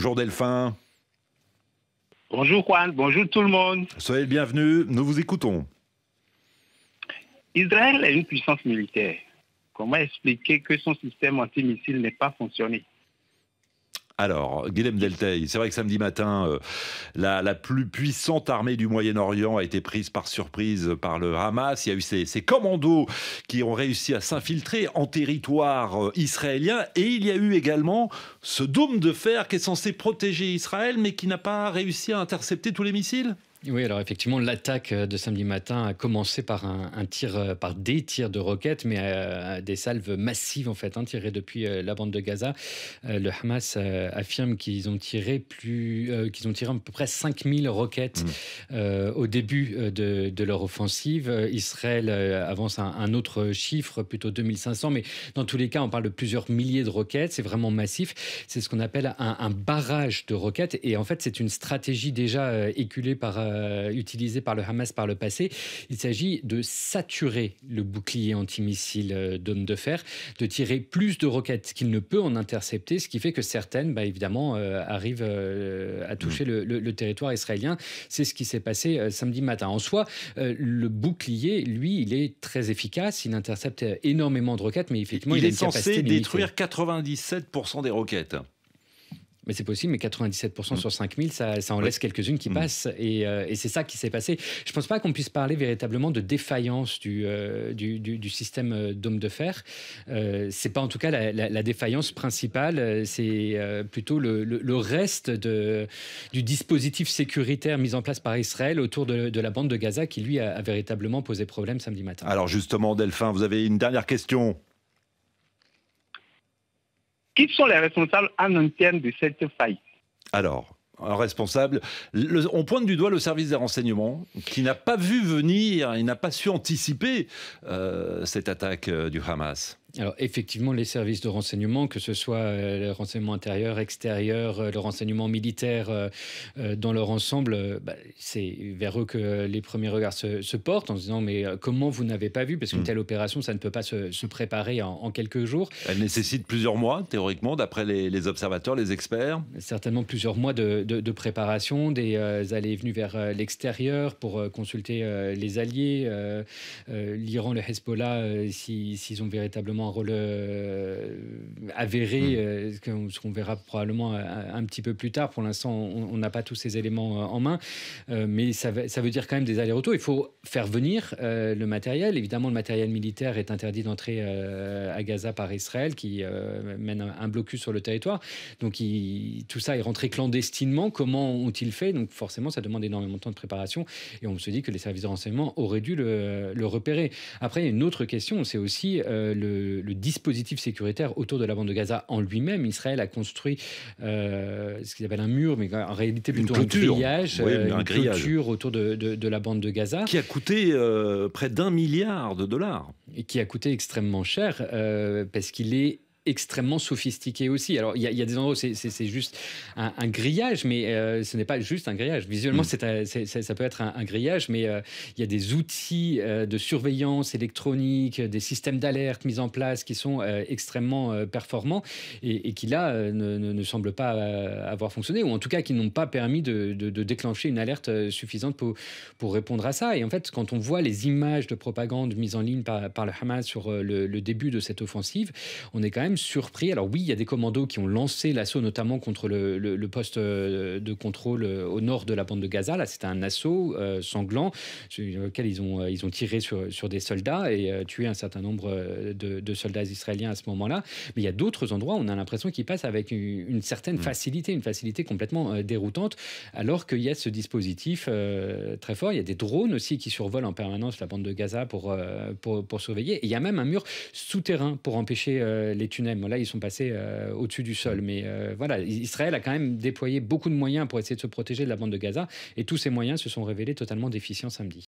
Bonjour Delphin. Bonjour Juan, bonjour tout le monde. Soyez le bienvenu, nous vous écoutons. Israël est une puissance militaire. Comment expliquer que son système antimissile n'ait pas fonctionné alors, Guilhem Delteil, c'est vrai que samedi matin, euh, la, plus puissante armée du Moyen-Orient a été prise par surprise par le Hamas. Il y a eu ces, commandos qui ont réussi à s'infiltrer en territoire euh, israélien. Et il y a eu également ce dôme de fer qui est censé protéger Israël, mais qui n'a pas réussi à intercepter tous les missiles oui, alors effectivement, l'attaque euh, de samedi matin a commencé par un, tir, euh, par des tirs de roquettes, mais euh, des salves massives en fait, hein, tirées depuis la bande de Gaza. le Hamas affirme qu'ils ont tiré plus, qu'ils ont tiré à peu près 5000 roquettes mmh. au début de, leur offensive. Israël avance un, autre chiffre, plutôt 2500, mais dans tous les cas, on parle de plusieurs milliers de roquettes. C'est vraiment massif. C'est ce qu'on appelle un, un, barrage de roquettes, et en fait, c'est une stratégie déjà éculée par euh, utilisé par le Hamas par le passé. Il s'agit de saturer le bouclier antimissile euh, d'homme de fer, de tirer plus de roquettes qu'il ne peut en intercepter, ce qui fait que certaines, bah, évidemment, euh, arrivent à toucher mm. le, territoire israélien. C'est ce qui s'est passé samedi matin. En soi, le bouclier, lui, il est très efficace. Il intercepte énormément de roquettes, mais effectivement, il, est, censé détruire 97% des roquettes. Mais c'est possible, mais 97% mm. sur 5000, ça, ça en laisse quelques-unes qui mm. passent. Euh, et, c'est ça qui s'est passé. Je ne pense pas qu'on puisse parler véritablement de défaillance du, euh, du, système euh, d'homme de fer. Euh, c'est pas en tout cas la, défaillance principale, c'est plutôt le, reste de, du dispositif sécuritaire mis en place par Israël autour de, la bande de Gaza qui, lui, a, a véritablement posé problème samedi matin. Alors justement, Delphin, vous avez une dernière question qui sont les responsables en interne de cette faillite Alors, un responsable. on pointe du doigt le service des renseignements qui n'a pas vu venir, il n'a pas su anticiper euh, cette attaque euh, du Hamas. Alors effectivement, les services de renseignement, que ce soit euh, le renseignement intérieur, extérieur, euh, le renseignement militaire euh, dans leur ensemble, bah, c'est vers eux que les premiers regards se, portent en se disant mais comment vous n'avez pas vu Parce qu'une mm. telle opération, ça ne peut pas se, préparer en, quelques jours. Elle nécessite plusieurs mois, théoriquement, d'après les, observateurs, les experts. Certainement plusieurs mois de, préparation, des allées et venues vers l'extérieur pour consulter les alliés, l'Iran, le Hezbollah, s'ils ont véritablement rôle euh, avéré, mm. euh, ce qu'on verra probablement euh, un, petit peu plus tard. Pour l'instant, on n'a pas tous ces éléments en main, mais ça, veut dire quand même des allers-retours. Il faut faire venir le matériel. Évidemment, le matériel militaire est interdit d'entrer à Gaza par Israël, qui mène un, blocus sur le territoire. Donc tout ça est rentré clandestinement. Comment ont-ils fait Donc forcément, ça demande énormément de temps de préparation. Et on se dit que les services de renseignement auraient dû le, repérer. Après, il y a une autre question, c'est aussi le le, dispositif sécuritaire autour de la bande de Gaza en lui-même. Israël a construit euh, ce qu'ils appellent un mur, mais en réalité plutôt un grillage, euh, une autour de, la bande de Gaza. Qui a coûté euh, près d'un milliard de dollars. Et qui a coûté extrêmement cher, parce qu'il est extrêmement sophistiqué aussi. Alors, il y, a des endroits où c'est juste un, grillage, mais euh, ce n'est pas juste un grillage. Visuellement, mm. ça peut être un, grillage, mais euh, il y a des outils euh, de surveillance électronique, des systèmes d'alerte mis en place qui sont extrêmement performants et, qui, là, ne, semblent pas avoir fonctionné, ou en tout cas qui n'ont pas permis de, déclencher une alerte suffisante pour, pour répondre à ça. Et en fait, quand on voit les images de propagande mises en ligne par, le Hamas sur le début de cette offensive, on est quand même surpris. Alors oui, il y a des commandos qui ont lancé l'assaut, notamment contre le, poste euh, de contrôle euh, au nord de la bande de Gaza. Là, c'était un assaut euh, sanglant sur lequel ils ont, ils ont tiré sur, sur des soldats et tué un certain nombre de, soldats israéliens à ce moment-là. Mais il y a d'autres endroits où on a l'impression qu'ils passent avec une, certaine mm. facilité, une facilité complètement déroutante, alors qu'il y a ce dispositif très fort. Il y a des drones aussi qui survolent en permanence la bande de Gaza pour, pour, pour surveiller. Et il y a même un mur souterrain pour empêcher les tueurs Là, ils sont passés euh, au-dessus du sol. Mais euh, voilà, Israël a quand même déployé beaucoup de moyens pour essayer de se protéger de la bande de Gaza. Et tous ces moyens se sont révélés totalement déficients samedi.